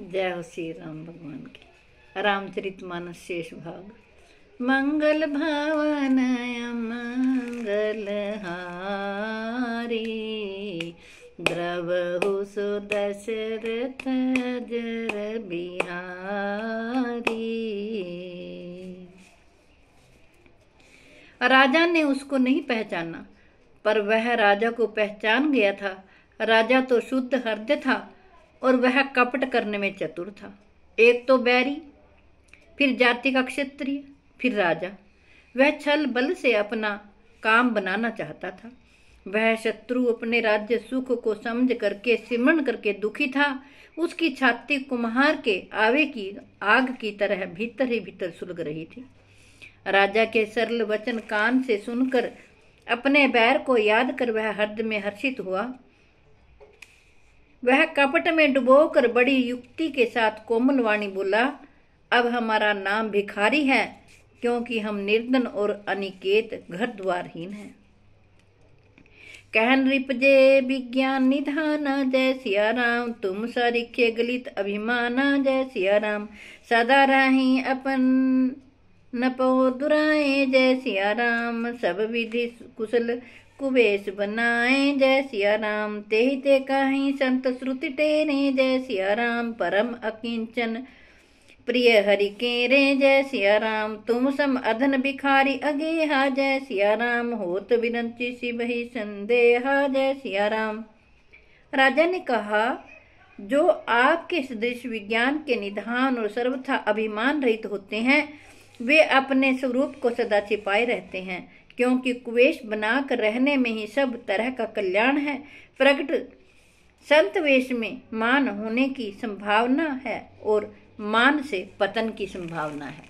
जय हो श्री राम भगवान की रामचरित मानस शेष भाग मंगल भावनय मंगल हारी द्रवहु सुदशरथ जर बिहारी राजा ने उसको नहीं पहचाना पर वह राजा को पहचान गया था राजा तो शुद्ध हृदय था और वह कपट करने में चतुर था एक तो बैरी फिर जाति का क्षत्रिय फिर राजा वह छल बल से अपना काम बनाना चाहता था वह शत्रु अपने राज्य सुख को समझ करके सिमरण करके दुखी था उसकी छाती कुम्हार के आवे की आग की तरह भीतर ही भीतर सुलग रही थी राजा के सरल वचन कान से सुनकर अपने बैर को याद कर वह हृदय में हर्षित हुआ वह कपट में डुबोकर बड़ी युक्ति के साथ कोमल वाणी बोला अब हमारा नाम भिखारी है क्योंकि हम निर्धन और अनिकेत घर द्वारहीन हैं कहन रिपजे विज्ञान निधाना जय सिया राम तुम सरिखे गलित अभिमाना जय सिया राम सदा रही अपन नपो दुराए जय सिया राम सब विधि कुशल कुबेश बनाए जय सिया राम ते ते कहीं संत श्रुति टेरे जय सिया राम परम अकिंचन प्रिय हरि के रे जय सिया राम तुम सम अधन बिखारी हा जय सिया राम होत विनंती शिव ही संदेहा जय सिया राम राजा ने कहा जो आपके सदृश विज्ञान के निधान और सर्वथा अभिमान रहित होते हैं वे अपने स्वरूप को सदा छिपाए रहते हैं क्योंकि कुवेश बनाकर रहने में ही सब तरह का कल्याण है प्रकट संत वेश में मान होने की संभावना है और मान से पतन की संभावना है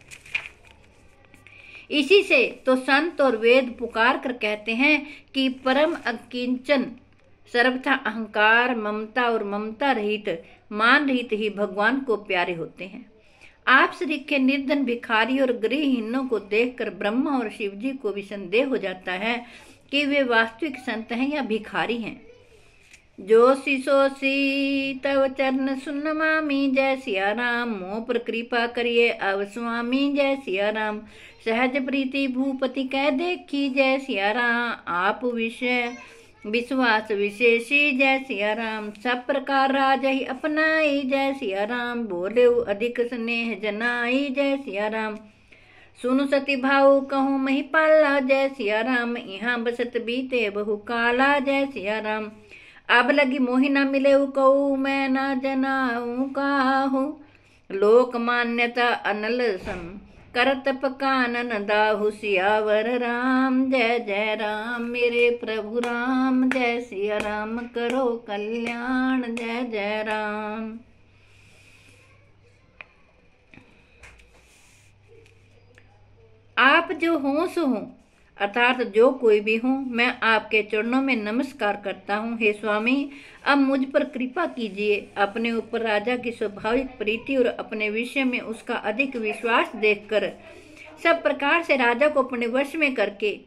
इसी से तो संत और वेद पुकार कर कहते हैं कि परम अकिंचन सर्वथा अहंकार ममता और ममता रहित मान रहित ही भगवान को प्यारे होते हैं आप श्री के निर्धन भिखारी और गृहहीनों को देखकर ब्रह्मा और शिव जी को भी संदेह हो जाता है कि वे वास्तविक संत हैं या भिखारी हैं जो सी तव चरण सुन मामी जय सिया राम मोह पर कृपा करिए अव स्वामी जय सिया राम सहज प्रीति भूपति कह देखी जय सिया राम आप विषय विश्वास विशेषी जय सिया राम सब प्रकार राज ही अपनाई जय सिया राम बोले अधिक स्नेह जनाई जय सिया राम सुनु सती भाऊ कहूँ महिपाला जय सिया राम यहाँ बसत बीते बहु काला जय सिया राम अब लगी मोहि ना मिले कहू मैं न जनाऊ काहू लोक मान्यता अनल सम करत पकानन दाहुसियावर राम जय जय राम मेरे प्रभु राम जय सिया राम करो कल्याण जय जय राम आप जो होश हो अर्थात जो कोई भी हूँ मैं आपके चरणों में नमस्कार करता हूँ हे स्वामी अब मुझ पर कृपा कीजिए अपने ऊपर राजा की स्वाभाविक प्रीति और अपने विषय में उसका अधिक विश्वास देखकर सब प्रकार से राजा को अपने वश में करके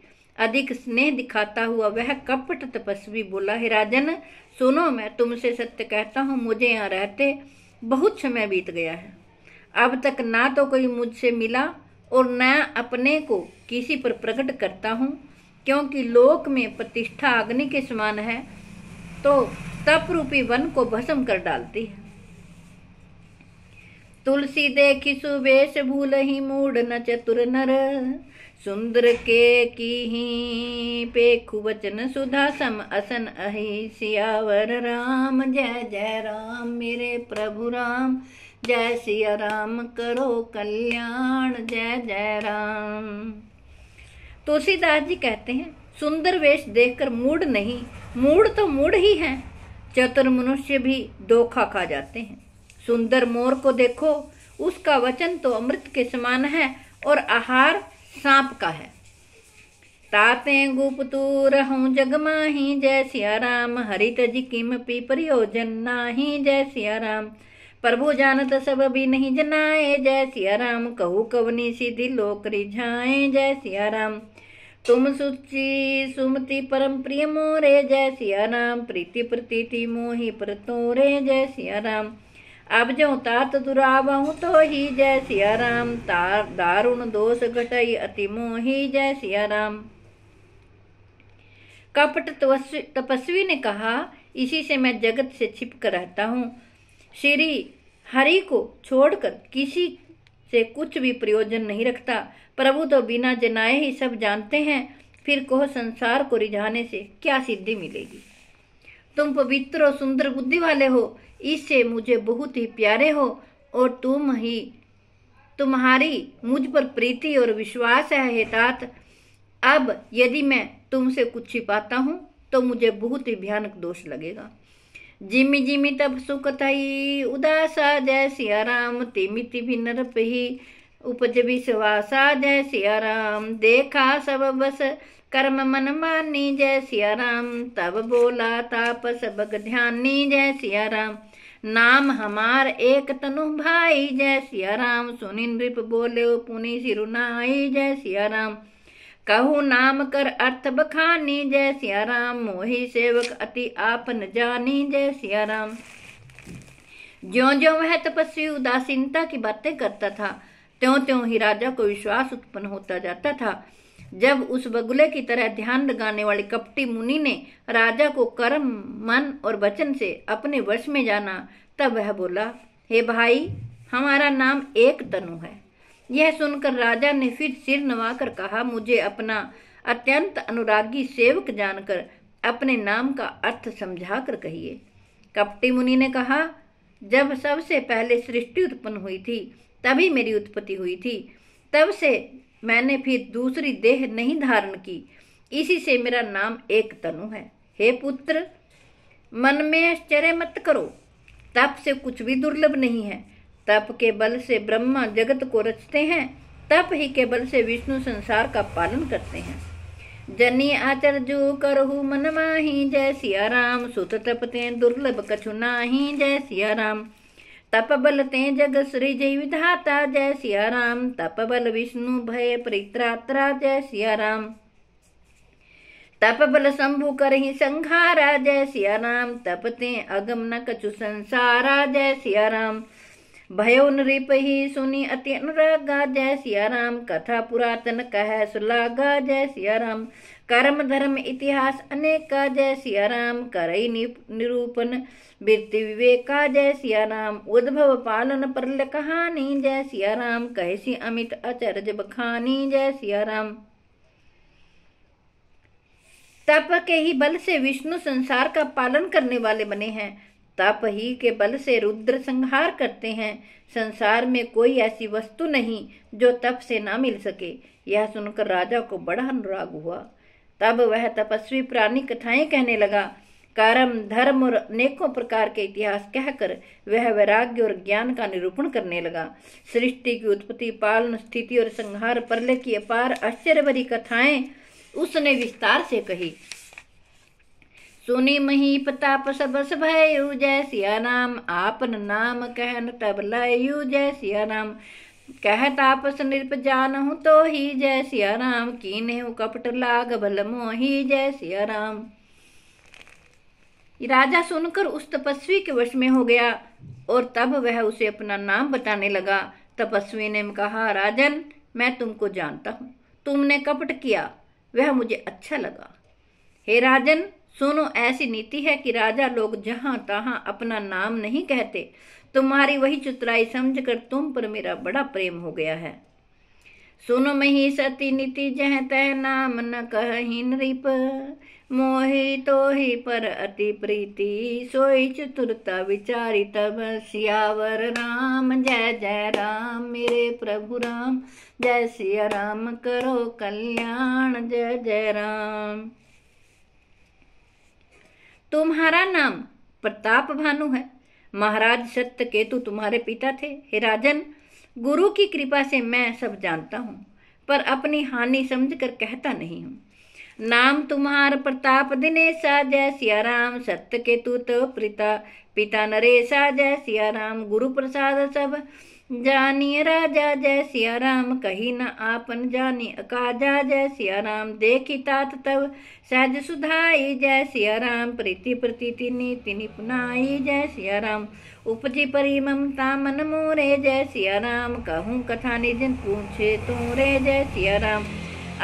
अधिक स्नेह दिखाता हुआ वह कपट तपस्वी बोला हे राजन सुनो मैं तुमसे सत्य कहता हूँ मुझे यहाँ रहते बहुत समय बीत गया है अब तक ना तो कोई मुझसे मिला और न अपने को किसी पर प्रकट करता हूँ क्योंकि लोक में प्रतिष्ठा अग्नि के समान है तो तप रूपी वन को भस्म कर डालती है तुलसी देखी सुबेश भूल ही मूड न चतुर नर सुंदर के की ही पे खुवचन सुधा सम असन अहि सियावर राम जय जय राम मेरे प्रभु राम जय सिया राम करो कल्याण जय जय राम तुलसीदास तो जी कहते हैं सुंदर वेश देखकर मूड नहीं मूड तो मूड ही है चतुर मनुष्य भी धोखा खा जाते हैं सुंदर मोर को देखो उसका वचन तो अमृत के समान है और आहार सांप का है ताते गुपतूर जग जगमाही जय सिया राम हरित जी किम पी प्रयोजन नाही जय सिया राम प्रभु जानत सब भी नहीं जनाए जय सिया राम कहू कवनी सीधी लोक रिझाए जय सिया राम तुम सुचि सुमति परम प्रिय मोरे जय सिया राम प्रीति प्रतीति मोहि प्रतोरे जय सिया राम अब जो तात दुराबहू तो ही जय सिया राम तार दारुण दोष घटई अति मोही जय सिया राम कपट तपस्वी ने कहा इसी से मैं जगत से छिप कर रहता हूँ श्री हरि को छोड़कर किसी से कुछ भी प्रयोजन नहीं रखता प्रभु तो बिना जनाए ही सब जानते हैं फिर कोह संसार को रिझाने से क्या सिद्धि मिलेगी तुम पवित्र और सुंदर बुद्धि वाले हो इससे मुझे बहुत ही प्यारे हो और तुम ही तुम्हारी मुझ पर प्रीति और विश्वास है हेतात अब यदि मैं तुमसे कुछ छिपाता हूँ तो मुझे बहुत ही भयानक दोष लगेगा जिमि जिमि तब सुख थई उदासा जय सिया राम तिमि तिमी नर पही उपज विश्वासा जय सिया राम देखा सब बस कर्म मन मानी जय सिया राम तब बोला ताप सबक ध्यानी जय सिया राम नाम हमार एक तनु भाई जय सिया राम सुनिन रिप बोले पुनि सिरुनाई जय सिया राम कहु नाम कर अर्थ बखानी जय सिया राम मोहि सेवक अति आपन जानी जय सिया राम ज्यो ज्यो वह तपस्वी उदासीनता की बातें करता था त्यों त्यों ही राजा को विश्वास उत्पन्न होता जाता था जब उस बगुले की तरह ध्यान लगाने वाले कपटी मुनि ने राजा को कर्म मन और वचन से अपने वश में जाना तब वह बोला हे भाई हमारा नाम एक तनु है यह सुनकर राजा ने फिर सिर नवाकर कहा मुझे अपना अत्यंत अनुरागी सेवक जानकर अपने नाम का अर्थ समझा कर कहिए कपटी मुनि ने कहा जब सबसे पहले सृष्टि उत्पन्न हुई थी तभी मेरी उत्पत्ति हुई थी तब से मैंने फिर दूसरी देह नहीं धारण की इसी से मेरा नाम एक तनु है हे पुत्र मन में आश्चर्य मत करो तप से कुछ भी दुर्लभ नहीं है तप के बल से ब्रह्मा जगत को रचते हैं तप ही के बल से विष्णु संसार का पालन करते हैं जनी जो करहु मन माही जय सिया राम सुत तपते दुर्लभ कछु नाही जय सिया राम तप बल ते जग श्री जय विधाता जय सिया राम तप बल विष्णु भय परित्रात्रा जय सिया राम तप बल शंभु कर ही संघारा जय सिया राम तपते अगम न कछु संसारा जय सिया राम भयो नृप ही सुनी अति अनुरागा जय सिया राम कथा पुरातन कह सुलागा जय सिया राम कर्म धर्म इतिहास अनेका जय सिया राम करई निरूपण वृत्ति विवेका जय सिया राम उद्भव पालन परल कहानी जय सिया राम कहसी अमित अचरज बखानी जय सिया राम तप के ही बल से विष्णु संसार का पालन करने वाले बने हैं तप ही के बल से रुद्र संहार करते हैं संसार में कोई ऐसी वस्तु नहीं जो तप से ना मिल सके यह सुनकर राजा को बड़ा अनुराग हुआ तब वह तपस्वी प्राणी कथाएं कहने लगा कर्म धर्म और अनेकों प्रकार के इतिहास कहकर वह वैराग्य और ज्ञान का निरूपण करने लगा सृष्टि की उत्पत्ति पालन स्थिति और संहार परले की अपार आश्चर्य भरी कथाएं उसने विस्तार से कही सुनि मही प्रताप सब भयु जय सिया राम आपन नाम कहन तब लयु जय सिया राम कह तापस निरप जान हूँ तो ही जय सिया राम कीने हूँ कपट लाग बल मोही जय सिया राम राजा सुनकर उस तपस्वी के वश में हो गया और तब वह उसे अपना नाम बताने लगा तपस्वी ने कहा राजन मैं तुमको जानता हूँ तुमने कपट किया वह मुझे अच्छा लगा हे राजन सुनो ऐसी नीति है कि राजा लोग जहां तहां अपना नाम नहीं कहते तुम्हारी वही चुतराई समझकर तुम पर मेरा बड़ा प्रेम हो गया है सुनो मही सती नीति जह तह नाम न कही नृप मोहि तो ही पर अति प्रीति सोई चतुरता विचारी तब सियावर राम जय जय राम मेरे प्रभु राम जय सिया राम करो कल्याण जय जय राम तुम्हारा नाम प्रताप भानु है महाराज सत्य केतु तुम्हारे पिता थे हे राजन गुरु की कृपा से मैं सब जानता हूँ पर अपनी हानि समझ कर कहता नहीं हूँ नाम तुम्हार प्रताप दिनेशा जय सिया राम सत्य केतु तो प्रिता पिता नरेशा जय सिया राम गुरु प्रसाद सब जानी राजा जय सिया राम कही न आपन जानी अकाजा जय सिया राम देखी तात तब सहज सुधाई जय सिया राम प्रीति प्रति तिनी तिनी पुनाई जय सिया राम उपजी परी ममता मन मोरे जय सिया राम कहूँ कथा निजन पूछे तू रे जय सिया राम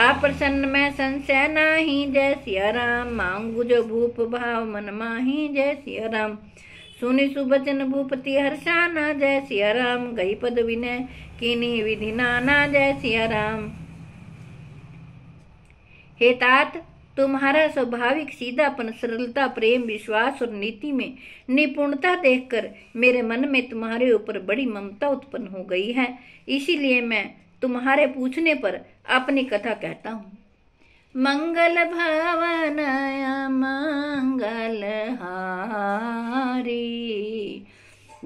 आ प्रसन्न में संशय नाही जय सिया राम मांगू जो भूप भाव मन माही जय सिया राम सुनि सुबचन भूपति हर्षा ना जय सिया राम गई पद विनय कीनी विधि नाना जय सिया राम हे तात तुम्हारा स्वाभाविक सीधापन सरलता प्रेम विश्वास और नीति में निपुणता देखकर मेरे मन में तुम्हारे ऊपर बड़ी ममता उत्पन्न हो गई है इसीलिए मैं तुम्हारे पूछने पर अपनी कथा कहता हूँ मंगल मंगल मङ्गलहारी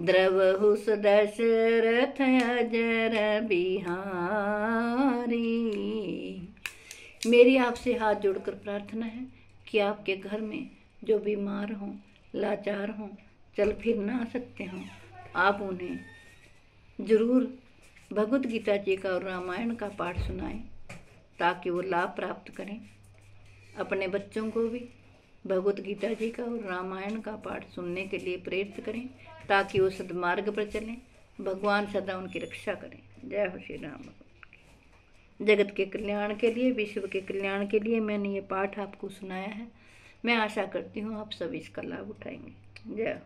द्रवहु दशरथ अजर बिहारी मेरी आपसे हाथ जोड़कर प्रार्थना है कि आपके घर में जो बीमार हों लाचार हों चल फिर ना सकते हों आप उन्हें ज़रूर भगवत गीता जी का और रामायण का पाठ सुनाएं ताकि वो लाभ प्राप्त करें अपने बच्चों को भी भगवत गीता जी का और रामायण का पाठ सुनने के लिए प्रेरित करें ताकि वो सदमार्ग पर चलें भगवान सदा उनकी रक्षा करें जय हो श्री राम जगत के कल्याण के लिए विश्व के कल्याण के लिए मैंने ये पाठ आपको सुनाया है मैं आशा करती हूँ आप सब इसका लाभ उठाएंगे जय